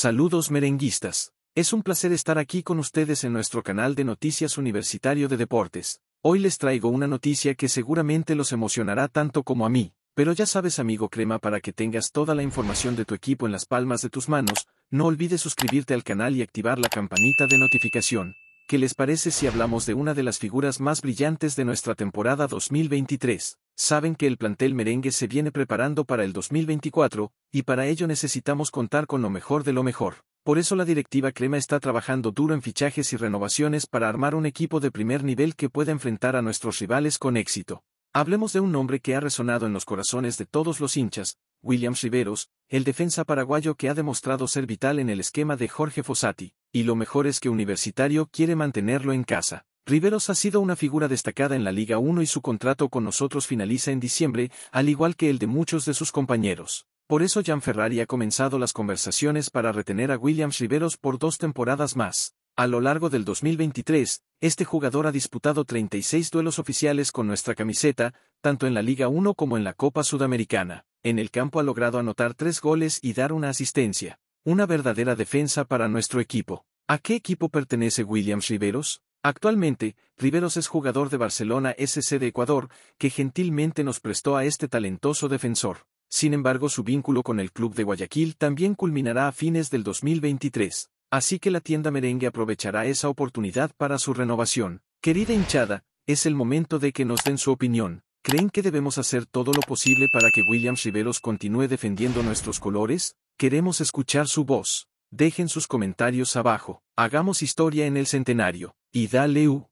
Saludos merenguistas. Es un placer estar aquí con ustedes en nuestro canal de noticias universitario de deportes. Hoy les traigo una noticia que seguramente los emocionará tanto como a mí. Pero ya sabes amigo Crema para que tengas toda la información de tu equipo en las palmas de tus manos, no olvides suscribirte al canal y activar la campanita de notificación. ¿Qué les parece si hablamos de una de las figuras más brillantes de nuestra temporada 2023? saben que el plantel merengue se viene preparando para el 2024, y para ello necesitamos contar con lo mejor de lo mejor. Por eso la directiva Crema está trabajando duro en fichajes y renovaciones para armar un equipo de primer nivel que pueda enfrentar a nuestros rivales con éxito. Hablemos de un nombre que ha resonado en los corazones de todos los hinchas, Williams Riveros, el defensa paraguayo que ha demostrado ser vital en el esquema de Jorge Fossati, y lo mejor es que Universitario quiere mantenerlo en casa. Riveros ha sido una figura destacada en la Liga 1 y su contrato con nosotros finaliza en diciembre, al igual que el de muchos de sus compañeros. Por eso Jan Ferrari ha comenzado las conversaciones para retener a Williams Riveros por dos temporadas más. A lo largo del 2023, este jugador ha disputado 36 duelos oficiales con nuestra camiseta, tanto en la Liga 1 como en la Copa Sudamericana. En el campo ha logrado anotar tres goles y dar una asistencia. Una verdadera defensa para nuestro equipo. ¿A qué equipo pertenece Williams Riveros? Actualmente, Riveros es jugador de Barcelona SC de Ecuador, que gentilmente nos prestó a este talentoso defensor. Sin embargo, su vínculo con el club de Guayaquil también culminará a fines del 2023, así que la tienda merengue aprovechará esa oportunidad para su renovación. Querida hinchada, es el momento de que nos den su opinión. ¿Creen que debemos hacer todo lo posible para que Williams Riveros continúe defendiendo nuestros colores? Queremos escuchar su voz. Dejen sus comentarios abajo, hagamos historia en el centenario, y dale u.